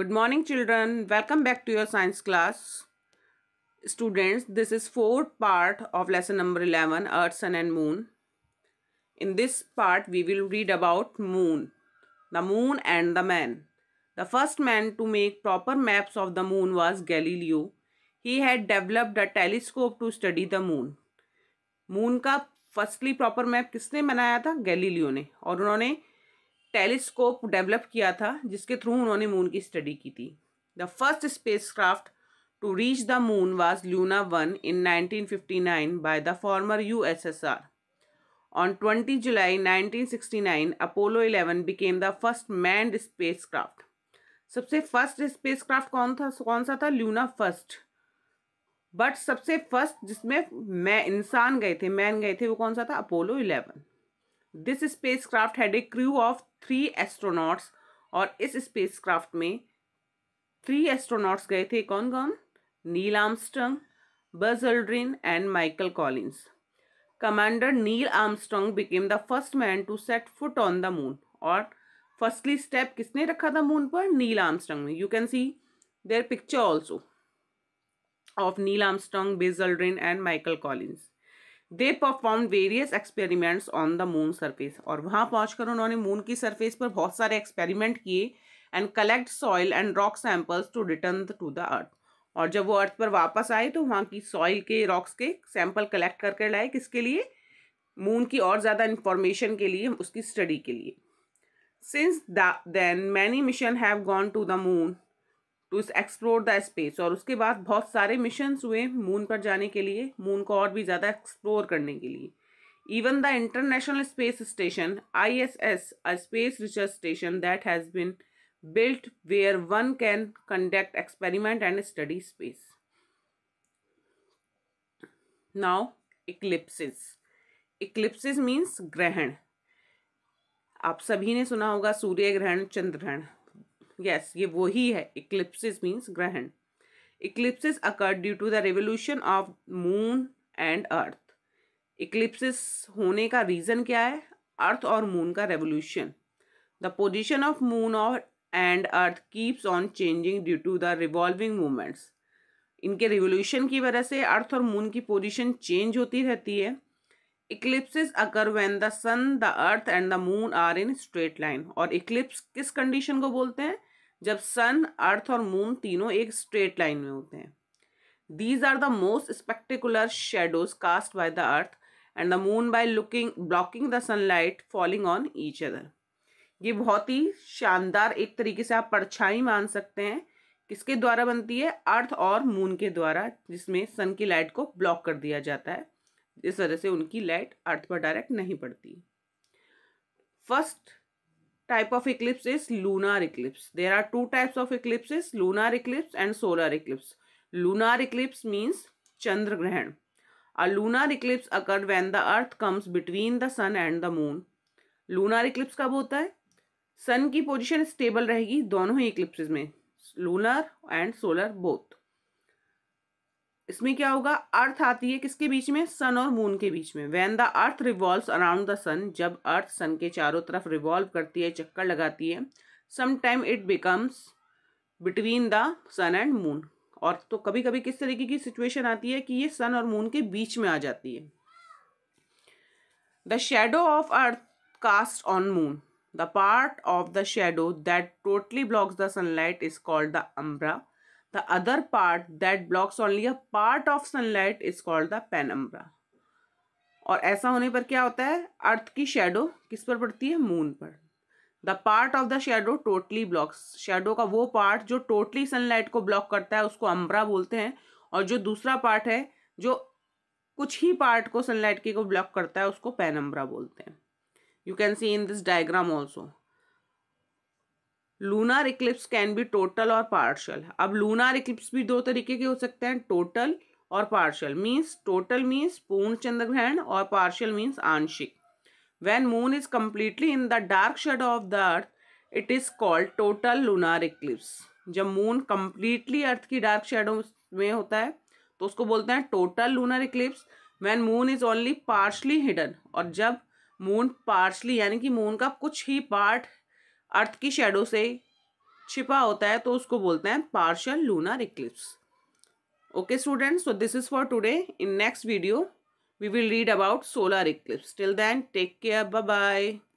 Good morning children. Welcome back to your science class. Students, this is fourth part of lesson number 11, Earth, Sun and Moon. In this part, we will read about moon, the moon and the man. The first man to make proper maps of the moon was Galileo. He had developed a telescope to study the moon. Moon का firstly proper map किसने बनाया था Galileo ने और उन्होंने telescope develop किया था जिसके थ्रू उन्होंने मून की स्टडी की थी the first spacecraft to reach the moon was Luna one in nine by the former July On 20 July 1969, Apollo 11 became the first manned spacecraft. सबसे फर्स्ट स्पेस क्राफ्ट कौन था कौन सा था ल्यूना फर्स्ट बट सबसे first जिसमें मैं इंसान गए थे मैन गए थे वो कौन सा था Apollo eleven this spacecraft had a crew of three astronauts और इस स्पेस क्राफ्ट में थ्री एस्ट्रोनॉट्स गए थे कौन कौन Neil Armstrong Buzz Aldrin and Michael Collins commander Neil Armstrong became the first man to set foot on the moon और firstly step किसने रखा था मून पर नील आर्मस्ट्रॉन्ग ने you can see their picture also of Neil Armstrong Buzz Aldrin and Michael Collins they perform various experiments on the moon surface और पहुँच कर उन्होंने मून की सरफेस पर बहुत सारे एक्सपेरिमेंट किए and collect soil and rock samples to return to the earth और जब वो अर्थ पर वापस आए तो वहाँ की सॉइल के रॉक्स के सैंपल कलेक्ट करके लाए किसके लिए मून की और ज़्यादा इंफॉर्मेशन के लिए उसकी स्टडी के लिए since then many mission have gone to the moon to explore the space और उसके बाद बहुत सारे मिशन हुए मून पर जाने के लिए मून को और भी ज़्यादा एक्सप्लोर करने के लिए even the international space station I S S a space research station that has been built where one can conduct experiment and study space now eclipses eclipses means ग्रहण आप सभी ने सुना होगा सूर्य ग्रहण चंद्र ग्रहण यस ये वो ही है इक्लिप्सिस मीन्स ग्रहण eclipses occur due to the revolution of moon and earth eclipses होने का रीज़न क्या है अर्थ और मून का revolution the position of moon और and earth keeps on changing due to the revolving movements इनके revolution की वजह से अर्थ और मून की पोजिशन चेंज होती रहती है eclipses occur when the sun the earth and the moon are in straight line और इक्लिप्स किस कंडीशन को बोलते हैं जब सन अर्थ और मून तीनों एक स्ट्रेट लाइन में होते हैं these are the most spectacular shadows cast by the earth and the moon by looking blocking the sunlight falling on each other ये बहुत ही शानदार एक तरीके से आप परछाई मान सकते हैं किसके द्वारा बनती है अर्थ और मून के द्वारा जिसमें सन की लाइट को ब्लॉक कर दिया जाता है इस वजह से उनकी लाइट अर्थ पर डायरेक्ट नहीं पड़ती first type of eclipse is lunar eclipse. There are two types of eclipses, lunar eclipse and solar eclipse. Lunar eclipse means Chandra Grahan. A lunar eclipse occurred when the earth comes between the sun and the moon. Lunar eclipse kab hota hai sun ki position stable rahegi dono hi eclipses mein lunar and solar both इसमें क्या होगा अर्थ आती है किसके बीच में सन और moon के बीच में when the earth revolve around the sun जब अर्थ सन के चारों तरफ रिवॉल्व करती है चक्कर लगाती है sometime it becomes between the sun and moon और तो कभी कभी किस तरीके की सिचुएशन आती है कि ये सन और मून के बीच में आ जाती है the shadow of earth cast on moon the part of the shadow that totally blocks the sunlight is called the umbra The other part that blocks only a part of sunlight is called the penumbra. और ऐसा होने पर क्या होता है अर्थ की shadow किस पर पड़ती है मून पर the part of the shadow totally blocks shadow का वो पार्ट जो टोटली सनलाइट को ब्लॉक करता है उसको अम्ब्रा बोलते हैं और जो दूसरा पार्ट है जो कुछ ही पार्ट को सनलाइट के को ब्लॉक करता है उसको पेनम्ब्रा बोलते हैं you can see in this diagram also lunar eclipse can be total और पार्शल अब लूनार इक्लिप्स भी दो तरीके के हो सकते हैं टोटल और पार्शल मीन्स टोटल मीन्स पूर्ण चंद्र ग्रहण और पार्शल मीन्स आंशिक when moon is completely in the dark shadow of the earth it is called total lunar eclipse जब मून कम्प्लीटली अर्थ की डार्क शेडो में होता है तो उसको बोलते हैं total lunar eclipse when moon is only partially hidden और जब मून पार्शली यानी कि मून का कुछ ही पार्ट अर्थ की शेडो से छिपा होता है तो उसको बोलते हैं partial lunar eclipse okay students so this is for today in next video we will read about solar eclipse till then take care bye bye